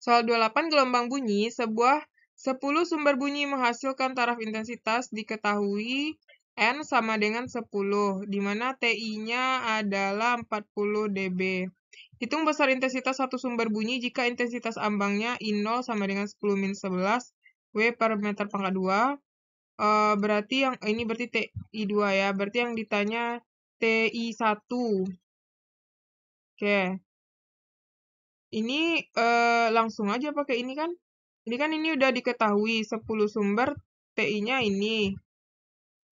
Soal 28 gelombang bunyi, sebuah 10 sumber bunyi menghasilkan taraf intensitas diketahui N sama dengan 10, di mana TI-nya adalah 40 dB. Hitung besar intensitas satu sumber bunyi jika intensitas ambangnya I0 sama dengan 10 min 11 W per meter pangkat 2. Uh, eh, berarti yang ini berarti TI2 ya, berarti yang ditanya TI1. Oke. Ini eh, langsung aja pakai ini kan? Ini kan ini udah diketahui 10 sumber TI-nya ini.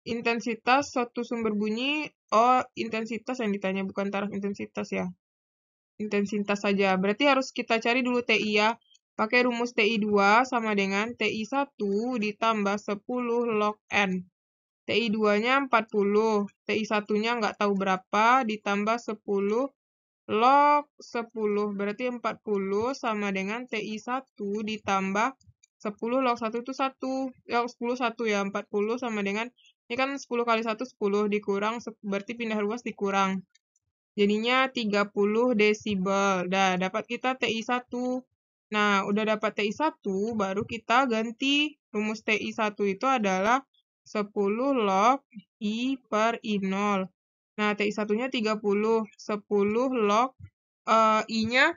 Intensitas satu sumber bunyi, oh intensitas yang ditanya bukan taraf intensitas ya. Intensitas saja. Berarti harus kita cari dulu TI ya. Pakai rumus TI2 sama dengan TI1 ditambah 10 log N. TI2-nya 40, TI1-nya nggak tahu berapa, ditambah 10 log 10 berarti 40 sama dengan TI 1 ditambah 10 log 1 itu 1 log 10 1 ya 40 ya, sama dengan ini kan 10 kali 1 10 dikurang berarti pindah ruas dikurang jadinya 30 desibel dah dapat kita TI 1 nah udah dapat TI 1 baru kita ganti rumus TI 1 itu adalah 10 log I per I0 Nah, TI satunya 30. 10 log uh, I-nya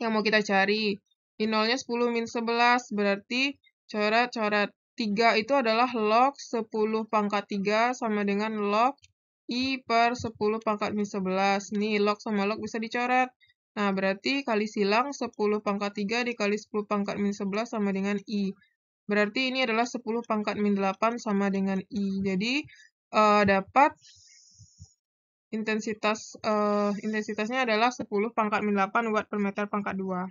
yang mau kita cari. I nolnya 10 min 11, berarti coret-coret. 3 itu adalah log 10 pangkat 3 sama dengan log I per 10 pangkat min 11. Nih, log sama log bisa dicoret. Nah, berarti kali silang 10 pangkat 3 dikali 10 pangkat min 11 sama dengan I. Berarti ini adalah 10 pangkat min 8 sama dengan I. Jadi, uh, dapat Intensitas uh, intensitasnya adalah 10 pangkat min 8 watt per meter pangkat 2.